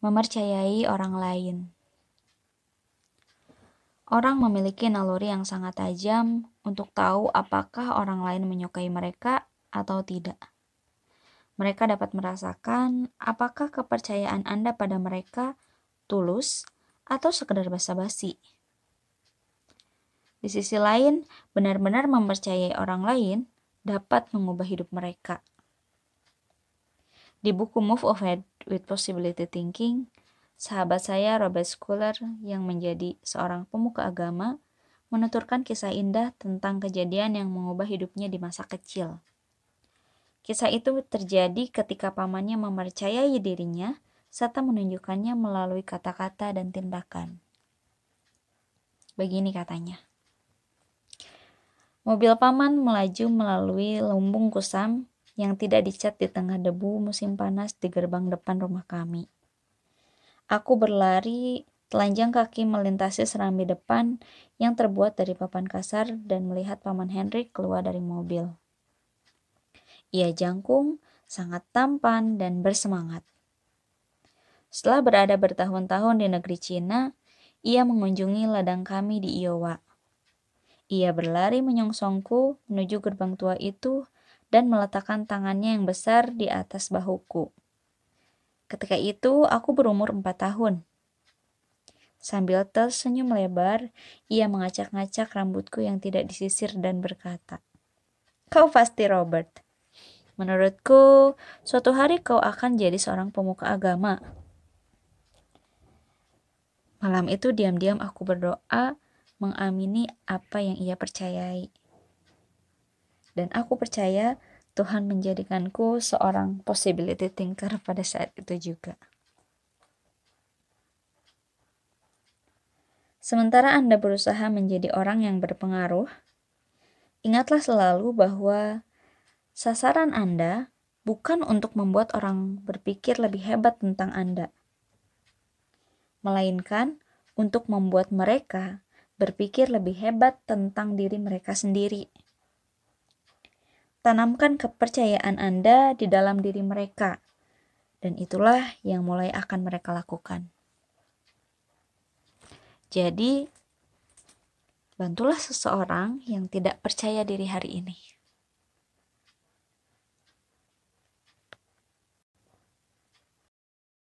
Memercayai orang lain. Orang memiliki naluri yang sangat tajam untuk tahu apakah orang lain menyukai mereka atau tidak. Mereka dapat merasakan apakah kepercayaan Anda pada mereka tulus atau sekedar basa-basi. Di sisi lain, benar-benar mempercayai orang lain dapat mengubah hidup mereka. Di buku Move of Head with Possibility Thinking, sahabat saya Robert Schuller yang menjadi seorang pemuka agama menuturkan kisah indah tentang kejadian yang mengubah hidupnya di masa kecil. Kisah itu terjadi ketika pamannya mempercayai dirinya serta menunjukkannya melalui kata-kata dan tindakan. Begini katanya. Mobil paman melaju melalui lumbung kusam yang tidak dicat di tengah debu musim panas di gerbang depan rumah kami. Aku berlari telanjang kaki melintasi serambi depan yang terbuat dari papan kasar dan melihat paman Henry keluar dari mobil. Ia jangkung, sangat tampan dan bersemangat. Setelah berada bertahun-tahun di negeri Cina, ia mengunjungi ladang kami di Iowa. Ia berlari menyongsongku menuju gerbang tua itu dan meletakkan tangannya yang besar di atas bahuku. Ketika itu aku berumur empat tahun. Sambil tersenyum lebar, ia mengacak-ngacak rambutku yang tidak disisir dan berkata, Kau pasti Robert. Menurutku, suatu hari kau akan jadi seorang pemuka agama. Malam itu diam-diam aku berdoa mengamini apa yang ia percayai. Dan aku percaya Tuhan menjadikanku seorang possibility thinker pada saat itu juga. Sementara Anda berusaha menjadi orang yang berpengaruh, ingatlah selalu bahwa sasaran Anda bukan untuk membuat orang berpikir lebih hebat tentang Anda, melainkan untuk membuat mereka berpikir lebih hebat tentang diri mereka sendiri. Tanamkan kepercayaan Anda di dalam diri mereka, dan itulah yang mulai akan mereka lakukan. Jadi, bantulah seseorang yang tidak percaya diri hari ini.